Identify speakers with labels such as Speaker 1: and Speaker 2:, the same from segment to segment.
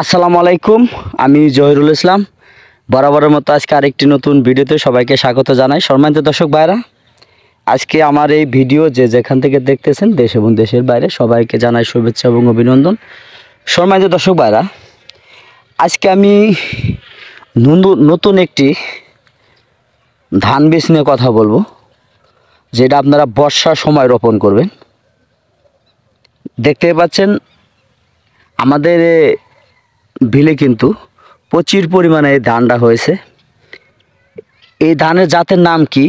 Speaker 1: আসসালামু আলাইকুম আমি জহিরুল ইসলাম বরাবরের মতো আজকে আরেকটি নতুন ভিডিওতে সবাইকে স্বাগত জানাই সম্মানিত দর্শক ভাইরা আজকে আমার এই ভিডিও যে যেখান থেকে দেখতেছেন দেশ এবং দেশের বাইরে সবাইকে জানাই শুভেচ্ছা এবং অভিনন্দন সম্মানিত দর্শক ভাইরা আজকে আমি নতুন একটি ধান বীজ নিয়ে কথা বলবো যেটা আপনারা বর্ষার সময় রোপণ করবেন দেখতে পাচ্ছেন আমাদের বিলে কিন্তু প্রচুর পরিমাণে এই ধানটা হয়েছে এই ধানের জাতের নাম কি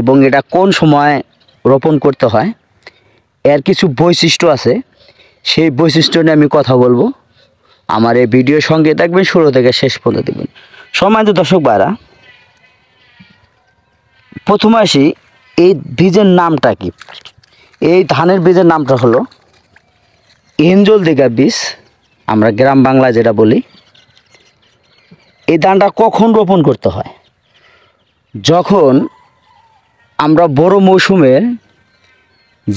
Speaker 1: এবং এটা কোন সময় রোপণ করতে হয় এর কিছু বৈশিষ্ট্য আছে সেই বৈশিষ্ট্য নিয়ে আমি কথা বলবো আমার এই ভিডিও সঙ্গে দেখবেন শুরু থেকে শেষ পর্যন্ত দেখবেন সময় তো দর্শক বাইরা প্রথমে আসি এই বীজের নামটা কি এই ধানের বীজের নামটা হলো এঞ্জল দিঘা বীজ আমরা গ্রাম বাংলায় যেটা বলি এই ধানটা কখন রোপণ করতে হয় যখন আমরা বড় মৌসুমের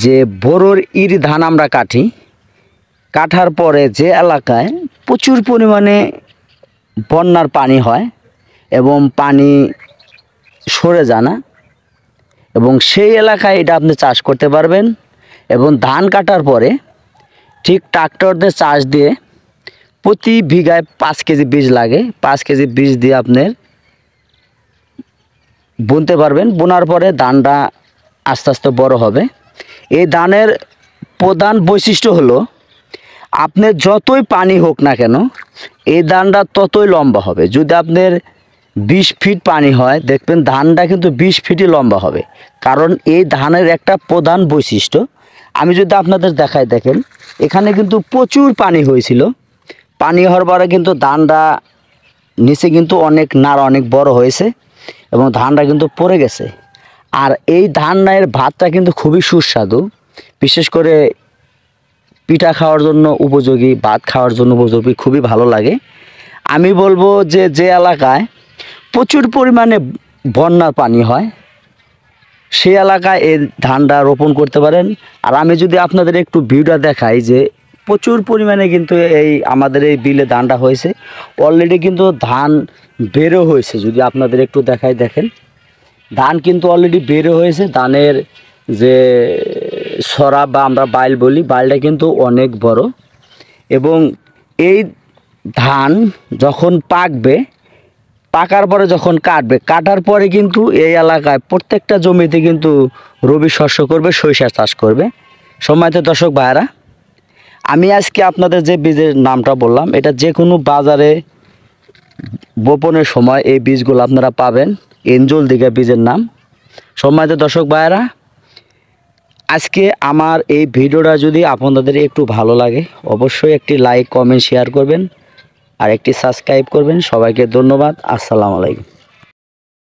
Speaker 1: যে বড়োর ইর ধান আমরা কাটি কাটার পরে যে এলাকায় প্রচুর পরিমাণে বন্যার পানি হয় এবং পানি সরে জানা এবং সেই এলাকায় এটা আপনি চাষ করতে পারবেন এবং ধান কাটার পরে ঠিক ট্রাক্টরদের চাষ দিয়ে প্রতি বিঘায় পাঁচ কেজি বীজ লাগে পাঁচ কেজি বীজ দিয়ে আপনার বুনতে পারবেন বোনার পরে ধানটা আস্তে আস্তে বড় হবে এই ধানের প্রধান বৈশিষ্ট্য হলো আপনার যতই পানি হোক না কেন এই ধানটা ততই লম্বা হবে যদি আপনার বিশ ফিট পানি হয় দেখবেন ধানটা কিন্তু বিশ ফিটই লম্বা হবে কারণ এই ধানের একটা প্রধান বৈশিষ্ট্য আমি যদি আপনাদের দেখায় দেখেন এখানে কিন্তু প্রচুর পানি হয়েছিল পানি হওয়ার পরে কিন্তু ধানটা নিচে কিন্তু অনেক নাড় অনেক বড় হয়েছে এবং ধানটা কিন্তু পড়ে গেছে আর এই ধান নায়ের ভাতটা কিন্তু খুবই সুস্বাদু বিশেষ করে পিঠা খাওয়ার জন্য উপযোগী ভাত খাওয়ার জন্য উপযোগী খুবই ভালো লাগে আমি বলবো যে যে এলাকায় প্রচুর পরিমাণে বন্যার পানি হয় সেই এলাকায় এই ধানটা রোপণ করতে পারেন আর আমি যদি আপনাদের একটু ভিউটা দেখাই যে প্রচুর পরিমাণে কিন্তু এই আমাদের এই বিলে ধানটা হয়েছে অলরেডি কিন্তু ধান বেরো হয়েছে যদি আপনাদের একটু দেখাই দেখেন ধান কিন্তু অলরেডি বেরো হয়েছে ধানের যে সরা বা আমরা বাইল বলি বাইলটা কিন্তু অনেক বড় এবং এই ধান যখন পাকবে পাকার পরে যখন কাটবে কাটার পরে কিন্তু এই এলাকায় প্রত্যেকটা জমিতে কিন্তু রবি শস্য করবে সরিষা চাষ করবে সময়তে দর্শক ভাইরা আমি আজকে আপনাদের যে বীজের নামটা বললাম এটা যে কোনো বাজারে বপনের সময় এই বীজগুলো আপনারা পাবেন এঞ্জল দিঘা বীজের নাম সম্মানিত দর্শক ভাইয়েরা আজকে আমার এই ভিডিওটা যদি আপনাদের একটু ভালো লাগে অবশ্যই একটি লাইক কমেন্ট শেয়ার করবেন আর একটি সাবস্ক্রাইব করবেন সবাইকে ধন্যবাদ আসসালামু আলাইকুম